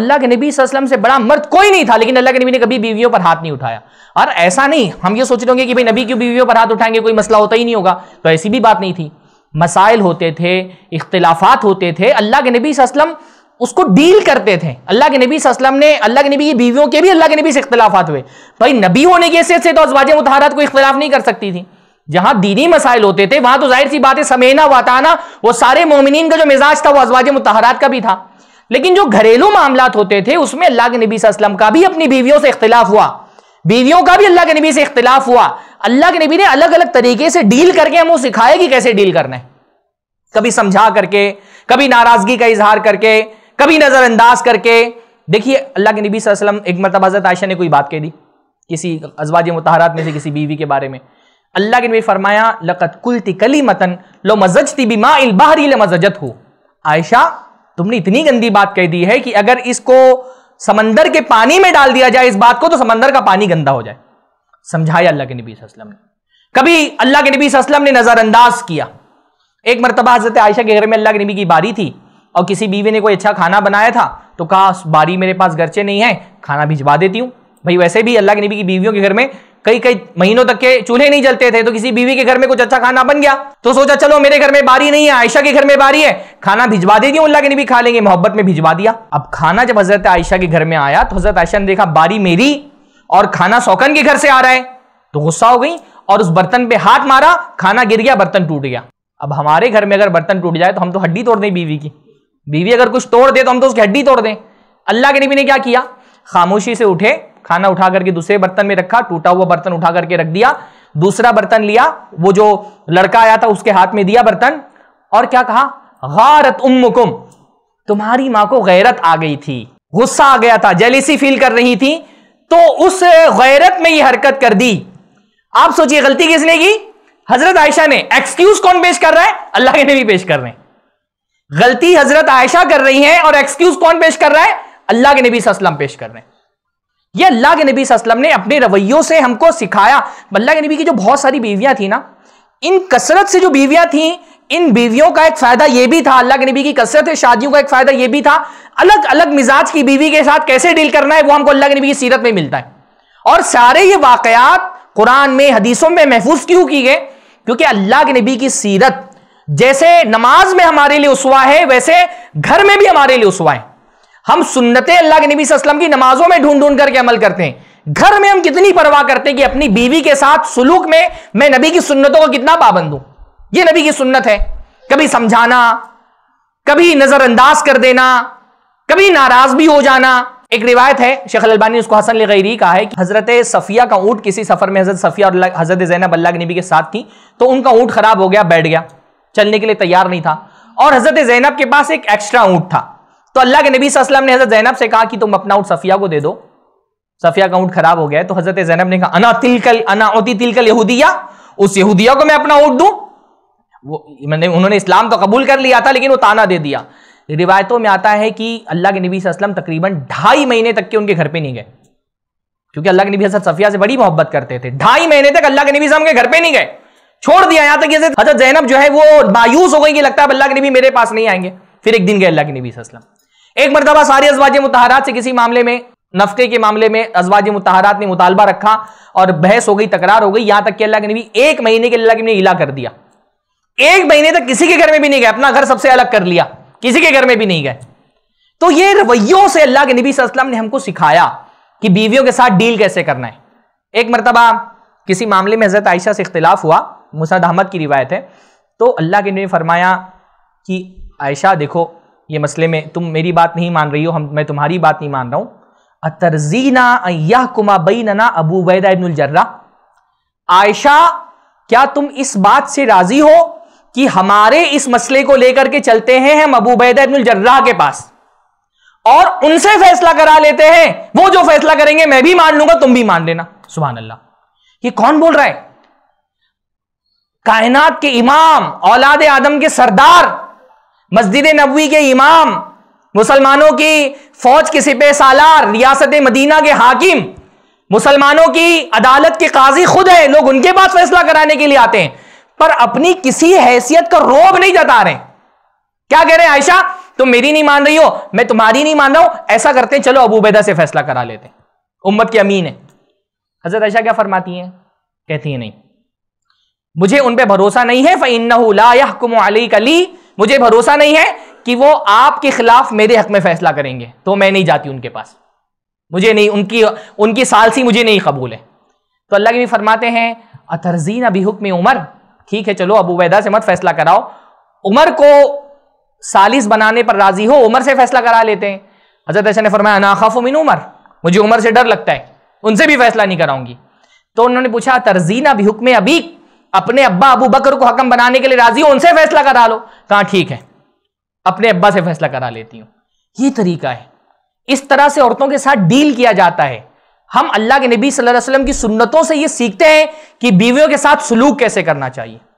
अल्लाह के नबी वसल्लम से बड़ा मर्द कोई नहीं था लेकिन अल्लाह के नबी ने कभी बीवियों पर हाथ नहीं उठाया और ऐसा नहीं हम ये सोच रहे होंगे कि भाई नबी क्यों बीवियों पर हाथ उठाएंगे कोई मसला होता ही नहीं होगा तो ऐसी भी बात नहीं थी मसाइल होते थे इख्तलाफात होते थे अल्लाह के नबी वसल्लम उसको डील करते थे अल्लाह के नबी वसल्लम ने अल्लाह के नबी की बीवियों के भी अल्लाह के नबी से इख्तलाफात हुए भाई नबी होने की हैसियत से तो अजवाज मुतहारात को इख्तलाफ नहीं कर सकती थी जहां दीनी मसाइल होते थे वहां तो जाहिर सी बात है समेना वाताना वो सारे मोमिन का जो मिजाज था वो अजवाज मुतहरात का भी था लेकिन जो घरेलू मामला होते थे उसमें अल्लाह के नबी असलम का भी अपनी बीवियों से इख्तिलाफ हुआ बीवियों का भी अल्लाह के नबी से इख्तिलाफ हुआ अल्लाह के नबी ने अलग अलग तरीके से डील करके हमें सिखाया कि कैसे डील करना है कभी समझा करके कभी नाराजगी का इजहार करके कभी नज़रअंदाज करके देखिए अल्लाह के नबी वसल्लम एक मरतब हज़रत आयशा ने कोई बात कह दी किसी अजवाज मतहरात में से किसी बीवी के बारे में अल्लाह के नबी फरमाया लकत कुलती कली मतन लो मजजती बीमा इल बाहरी मजजत हो आयशा तुमने इतनी गंदी बात कह दी है कि अगर इसको समंदर के पानी में डाल दिया जाए इस बात को तो समंदर का पानी गंदा हो जाए समझाया अल्लाह के नबी वसल्लम ने कभी अल्लाह के नबी वसल्लम ने नजरअंदाज किया एक मरतबा हजरत आयशा के घर में अल्लाह के नबी की बारी थी और किसी बीवी ने कोई अच्छा खाना बनाया था तो कहा बारी मेरे पास गर्चे नहीं है खाना भिजवा देती हूँ भाई वैसे भी अल्लाह के नबी की बीवियों के घर में कई कई महीनों तक के चूल्हे नहीं जलते थे तो किसी बीवी के घर में कुछ अच्छा खाना बन गया तो सोचा चलो मेरे घर में बारी नहीं है आयशा के घर में बारी है खाना भिजवा दे हूँ अल्लाह के नबी खा लेंगे मोहब्बत में भिजवा दिया अब खाना जब हजरत आयशा के घर में आया तो हजरत आयशा ने देखा बारी मेरी और खाना सौकन के घर से आ रहा है तो गुस्सा हो गई और उस बर्तन पे हाथ मारा खाना गिर गया बर्तन टूट गया अब हमारे घर में अगर बर्तन टूट जाए तो हम तो हड्डी तोड़ दें बीवी की बीवी अगर कुछ तोड़ दे तो हम तो उसकी हड्डी तोड़ दें अल्लाह के नबी ने क्या किया खामोशी से उठे खाना उठा करके दूसरे बर्तन में रखा टूटा हुआ बर्तन उठा करके रख दिया दूसरा बर्तन लिया वो जो लड़का आया था उसके हाथ में दिया बर्तन और क्या कहा गारत उम्मुकुम तुम्हारी मां को गैरत आ गई थी गुस्सा आ गया था जेलिसी फील कर रही थी तो उस गैरत में ये हरकत कर दी आप सोचिए गलती किसने की हजरत आयशा ने एक्सक्यूज कौन पेश कर रहा है अल्लाह के नबी पेश कर रहे हैं गलती हजरत आयशा कर रही है और एक्सक्यूज कौन पेश कर रहा है अल्लाह के नबी सस्लम पेश कर रहे हैं ये अल्लाह के नबी असलम ने अपने रवैयों से हमको सिखाया अल्लाह के नबी की जो बहुत सारी बीवियां थी ना इन कसरत से जो बीवियां थी इन बीवियों का एक फायदा यह भी था अल्लाह के नबी की कसरत है शादियों का एक फायदा यह भी था अलग अलग मिजाज की बीवी के साथ कैसे डील करना है वो हमको अल्लाह के नबी की सीरत में मिलता है और सारे ये वाकयात कुरान में हदीसों में महफूज क्यों की गए क्योंकि अल्लाह के नबी की सीरत जैसे नमाज में हमारे लिए उसवा है वैसे घर में भी हमारे लिए उसवा है हम सुन्नते अल्लाह के नबी असलम की नमाजों में ढूंढ ढूंढ करके अमल करते हैं घर में हम कितनी परवाह करते हैं कि अपनी बीवी के साथ सुलूक में मैं नबी की सुन्नतों को कितना पाबंद हूं यह नबी की सुन्नत है कभी समझाना कभी नजरअंदाज कर देना कभी नाराज भी हो जाना एक रिवायत है शेख अलबानी उसको हसन लगैरी का है कि हजरत सफिया का ऊँट किसी सफर में हजरत सफिया और हजरत जैनब अल्लाह के नबी के साथ थी तो उनका ऊँट खराब हो गया बैठ गया चलने के लिए तैयार नहीं था और हजरत जैनब के पास एक एक्स्ट्रा ऊँट था तो अल्लाह के नबी सलम ने हजरत जैनब से कहा कि तुम अपना ऊँट सफिया को दे दो सफिया का ऊंट खराब हो गया तो हजरत जैनब ने कहा अना तिलकल अना ओती तिलकल यहूदिया उस यहूदिया को मैं अपना ऊट दू वो मैंने उन्होंने इस्लाम तो कबूल कर लिया था लेकिन वो ताना दे दिया रिवायतों में आता है कि अल्लाह के नबी असलम तकरीबन ढाई महीने तक के उनके घर पे नहीं गए क्योंकि अल्लाह के नबी हजरत सफिया से बड़ी मोहब्बत करते थे ढाई महीने तक अल्लाह के नबी के घर पे नहीं गए छोड़ दिया यहाँ तक हजरत जैनब जो है वो मायूस हो गई कि लगता है अल्लाह के नबी मेरे पास नहीं आएंगे फिर एक दिन गए अल्लाह के नबी असलम एक मरतबा सारी अजवाज मुतहारा से किसी मामले में नफके के मामले में अजवाज मुतहारा ने मुतालबा रखा और बहस हो गई तकरार हो गई यहां तक कि अल्लाह के नबी एक महीने के अल्लाह के नबी हिला कर दिया एक महीने तक किसी के घर में भी नहीं गए अपना घर सबसे अलग कर लिया किसी के घर में भी नहीं गए तो ये रवैयों से अल्लाह के नबी वसल्लम ने हमको सिखाया कि बीवियों के साथ डील कैसे करना है एक मरतबा किसी मामले में हजरत आयशा से इख्तिलाफ हुआ मुसाद अहमद की रिवायत है तो अल्लाह के नबी ने फरमाया कि आयशा देखो ये मसले में तुम मेरी बात नहीं मान रही हो हम मैं तुम्हारी बात नहीं मान रहा हूं अतरजीना अय्या कुमा बैनना अबू वैदा इबन जर्रा आयशा क्या तुम इस बात से राजी हो कि हमारे इस मसले को लेकर के चलते हैं हम अबू बैदा इबन जर्रा के पास और उनसे फैसला करा लेते हैं वो जो फैसला करेंगे मैं भी मान लूंगा तुम भी मान लेना सुबह अल्लाह ये कौन बोल रहा है कायनात के इमाम औलाद आदम के सरदार मस्जिद नबी के इमाम मुसलमानों की फौज के सिपे सालार रियासत मदीना के हाकिम मुसलमानों की अदालत के काजी खुद है लोग उनके पास फैसला कराने के लिए आते हैं पर अपनी किसी हैसियत का रोब नहीं जता रहे क्या कह रहे हैं आयशा तुम मेरी नहीं मान रही हो मैं तुम्हारी नहीं मान रहा हूं ऐसा करते हैं चलो अबूबैदा से फैसला करा लेते हैं उम्मत की अमीन है हजरत आयशा क्या फरमाती हैं कहती है नहीं मुझे उन पर भरोसा नहीं है फ़िन अली कली मुझे भरोसा नहीं है कि वो आपके खिलाफ मेरे हक में फैसला करेंगे तो मैं नहीं जाती उनके पास मुझे नहीं उनकी उनकी सालसी मुझे नहीं कबूल है तो अल्लाह के भी फरमाते हैं अतरजीन अभी हुक्म उमर ठीक है चलो अबू वैदा से मत फैसला कराओ उमर को सालिस बनाने पर राजी हो उमर से फैसला करा लेते हैं हजरत ऐसा ने फरमाया नाखाफ मिन उमर मुझे उमर से डर लगता है उनसे भी फैसला नहीं कराऊंगी तो उन्होंने पूछा तरजीना भी हुक्म अबीक अपने अब्बा अबू बकर को हकम बनाने के लिए राजी हो उनसे फैसला करा लो कहा ठीक है अपने अब्बा से फैसला करा लेती हूँ ये तरीका है इस तरह से औरतों के साथ डील किया जाता है हम अल्लाह के नबी सल्लल्लाहु अलैहि वसल्लम की सुन्नतों से ये सीखते हैं कि बीवियों के साथ सलूक कैसे करना चाहिए